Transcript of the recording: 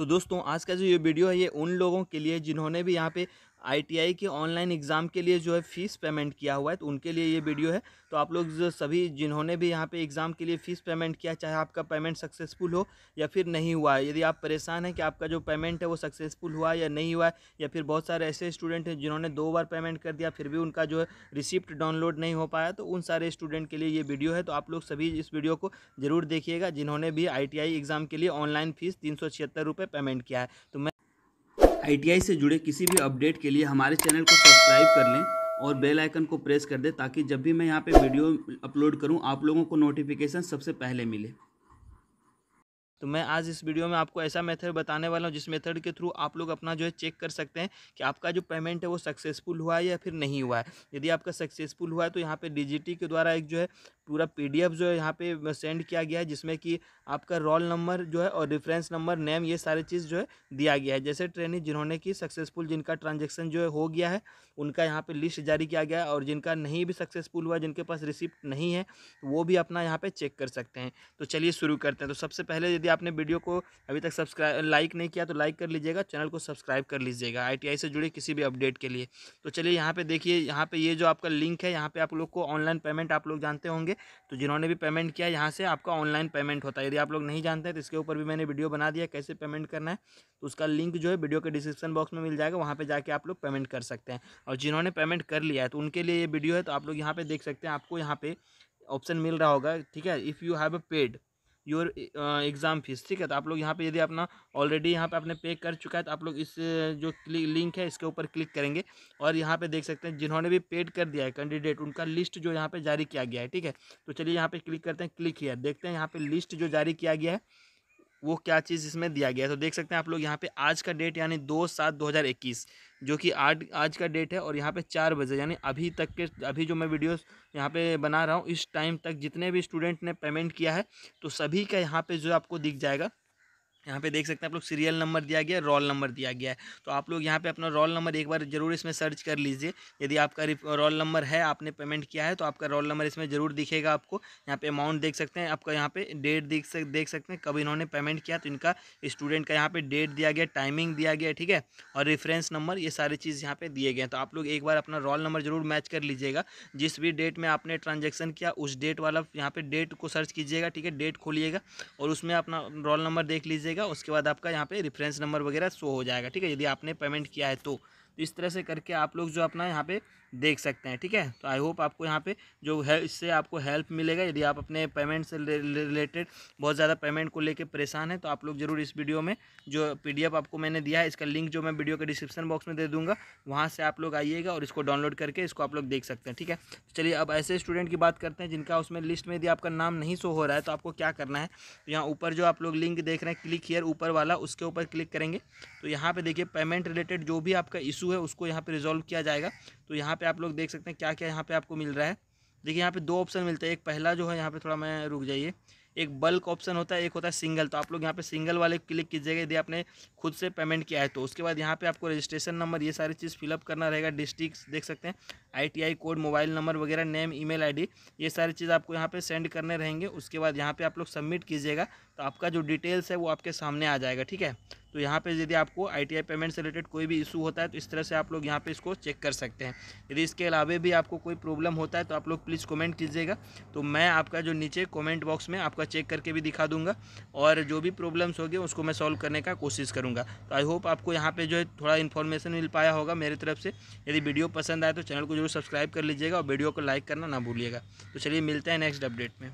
तो दोस्तों आज का जो ये वीडियो है ये उन लोगों के लिए जिन्होंने भी यहाँ पे आईटीआई के ऑनलाइन एग्ज़ाम के लिए जो है फ़ीस पेमेंट किया हुआ है तो उनके लिए ये वीडियो है तो आप लोग सभी जिन्होंने भी यहाँ पे एग्ज़ाम के लिए फ़ीस पेमेंट किया चाहे आपका पेमेंट सक्सेसफुल हो या फिर नहीं हुआ है यदि आप परेशान हैं कि आपका जो पेमेंट है वो सक्सेसफुल हुआ या नहीं हुआ या फिर बहुत सारे ऐसे स्टूडेंट हैं जिन्होंने दो बार पेमेंट कर दिया फिर भी उनका जो है रिसिप्ट डाउनलोड नहीं हो पाया तो उन सारे स्टूडेंट के लिए ये वीडियो है तो आप लोग सभी इस वीडियो को ज़रूर देखिएगा जिन्होंने भी आई एग्ज़ाम के लिए ऑनलाइन फ़ीस तीन सौ पेमेंट किया है तो मैं आईटीआई से जुड़े किसी भी अपडेट के लिए हमारे चैनल को सब्सक्राइब कर लें और बेल आइकन को प्रेस कर दें ताकि जब भी मैं यहाँ पे वीडियो अपलोड करूँ आप लोगों को नोटिफिकेशन सबसे पहले मिले तो मैं आज इस वीडियो में आपको ऐसा मेथड बताने वाला हूँ जिस मेथड के थ्रू आप लोग अपना जो है चेक कर सकते हैं कि आपका जो पेमेंट है वो सक्सेसफुल हुआ है या फिर नहीं हुआ है यदि आपका सक्सेसफुल हुआ है तो यहाँ पे डीजीटी के द्वारा एक जो है पूरा पी जो है यहाँ पे सेंड किया गया है जिसमें कि आपका रोल नंबर जो है और रेफरेंस नंबर नेम ये सारी चीज़ जो है दिया गया है जैसे ट्रेनिंग जिन्होंने की सक्सेसफुल जिनका ट्रांजेक्शन जो है हो गया है उनका यहाँ पे लिस्ट जारी किया गया है और जिनका नहीं भी सक्सेसफुल हुआ जिनके पास रिसिप्ट नहीं है वो भी अपना यहाँ पे चेक कर सकते हैं तो चलिए शुरू करते हैं तो सबसे पहले यदि आपने वीडियो को अभी तक सब्सक्राइब लाइक नहीं किया तो लाइक कर लीजिएगा चैनल को सब्सक्राइब कर लीजिएगा आई से जुड़े किसी भी अपडेट के लिए तो चलिए यहाँ पर देखिए यहाँ पर ये जो आपका लिंक है यहाँ पर आप लोग को ऑनलाइन पेमेंट आप लोग जानते होंगे तो जिन्होंने भी पेमेंट किया यहाँ से आपका ऑनलाइन पेमेंट होता है यदि आप लोग नहीं जानते हैं तो इसके ऊपर भी मैंने वीडियो बना दिया कैसे पेमेंट करना है तो उसका लिंक जो है वीडियो के डिस्क्रिप्शन बॉक्स में मिल जाएगा वहाँ पर जाकर आप लोग पेमेंट कर सकते हैं और जिन्होंने पेमेंट कर लिया है तो उनके लिए ये वीडियो है तो आप लोग यहाँ पर देख सकते हैं आपको यहाँ पर ऑप्शन मिल रहा होगा ठीक है if you have a paid your exam fees ठीक है तो आप लोग यहाँ पे यदि अपना ऑलरेडी यहाँ पे आपने पे कर चुका है तो आप लोग इस uh, जो लिंक है इसके ऊपर क्लिक करेंगे और यहाँ पे देख सकते हैं जिन्होंने भी पेड कर दिया है कैंडिडेट उनका लिस्ट जो यहाँ पर जारी किया गया है ठीक है तो चलिए यहाँ पे क्लिक करते हैं क्लिक किया देखते हैं यहाँ पर लिस्ट जो जारी किया गया है वो क्या चीज़ इसमें दिया गया है तो देख सकते हैं आप लोग यहाँ पे आज का डेट यानी दो सात दो हज़ार इक्कीस जो कि आज आज का डेट है और यहाँ पे चार बजे यानी अभी तक के अभी जो मैं वीडियोस यहाँ पे बना रहा हूँ इस टाइम तक जितने भी स्टूडेंट ने पेमेंट किया है तो सभी का यहाँ पे जो आपको दिख जाएगा यहाँ पे देख सकते हैं आप लोग सीरियल नंबर दिया गया रोल नंबर दिया गया है तो आप लोग यहाँ पे अपना रोल नंबर एक बार जरूर इसमें सर्च कर लीजिए यदि आपका रोल नंबर है आपने पेमेंट किया है तो आपका रोल नंबर इसमें ज़रूर दिखेगा आपको यहाँ पे अमाउंट देख सकते हैं आपका यहाँ पे डेट देख सक देख सकते हैं कब इन्होंने पेमेंट किया तो इनका स्टूडेंट का यहाँ पर डेट दिया गया टाइमिंग दिया गया ठीक है और रेफरेंस नंबर ये सारी चीज़ यहाँ पर दिए गए हैं तो आप लोग एक बार अपना रोल नंबर जरूर मैच कर लीजिएगा जिस भी डेट में आपने ट्रांजेक्शन किया उस डेट वाला यहाँ पर डेट को सर्च कीजिएगा ठीक है डेट खोलिएगा और उसमें अपना रोल नंबर देख लीजिएगा भेजेगा उसके बाद आपका यहाँ पे रेफरेंस नंबर वगैरह शो हो जाएगा ठीक है यदि आपने पेमेंट किया है तो तो इस तरह से करके आप लोग जो अपना यहाँ पे देख सकते हैं ठीक है तो आई होप आपको यहाँ पे जो है इससे आपको हेल्प मिलेगा यदि आप अपने पेमेंट से रिलेटेड बहुत ज़्यादा पेमेंट को लेकर परेशान हैं तो आप लोग ज़रूर इस वीडियो में जो पी आपको मैंने दिया है इसका लिंक जो मैं वीडियो के डिस्क्रिप्शन बॉक्स में दे दूँगा वहाँ से आप लोग आइएगा और इसको डाउनलोड करके इसको आप लोग देख सकते हैं ठीक है तो चलिए अब ऐसे स्टूडेंट की बात करते हैं जिनका उसमें लिस्ट में यदि आपका नाम नहीं शो हो रहा है तो आपको क्या करना है तो यहाँ ऊपर जो आप लोग लिंक देख रहे हैं क्लिक हीयर ऊपर वाला उसके ऊपर क्लिक करेंगे तो यहाँ पर देखिए पेमेंट रिलेटेड जो भी आपका इशू इशू है उसको यहाँ पे रिजोल्व किया जाएगा तो यहाँ पे आप लोग देख सकते हैं क्या क्या यहाँ पे आपको मिल रहा है देखिए यहाँ पे दो ऑप्शन मिलता है एक पहला जो है यहाँ पे थोड़ा मैं रुक जाइए एक बल्क ऑप्शन होता है एक होता है सिंगल तो आप लोग यहाँ पे सिंगल वाले क्लिक कीजिएगा यदि आपने खुद से पेमेंट किया है तो उसके बाद यहाँ पे आपको रजिस्ट्रेशन नंबर ये सारी चीज़ फिलअप करना रहेगा डिस्ट्रिक्ट देख सकते हैं आईटीआई कोड मोबाइल नंबर वगैरह नेम ईमेल आईडी ये सारी चीज़ आपको यहाँ पे सेंड करने रहेंगे उसके बाद यहाँ पे आप लोग सबमिट कीजिएगा तो आपका जो डिटेल्स है वो आपके सामने आ जाएगा ठीक है तो यहाँ पे यदि आपको आईटीआई पेमेंट से रिलेटेड कोई भी इशू होता है तो इस तरह से आप लोग यहाँ पे इसको चेक कर सकते हैं यदि इसके अलावा भी आपको कोई प्रॉब्लम होता है तो आप लोग प्लीज़ कमेंट कीजिएगा तो मैं आपका जो नीचे कमेंट बॉक्स में आपका चेक करके भी दिखा दूंगा और जो भी प्रॉब्लम्स होगी उसको मैं सॉल्व करने का कोशिश करूँगा तो आई होप आपको यहाँ पर जो है थोड़ा इन्फॉर्मेशन मिल पाया होगा मेरी तरफ से यदि वीडियो पसंद आए तो चैनल को जरूर सब्सक्राइब कर लीजिएगा और वीडियो को लाइक करना ना भूलिएगा तो चलिए मिलते हैं नेक्स्ट अपडेट में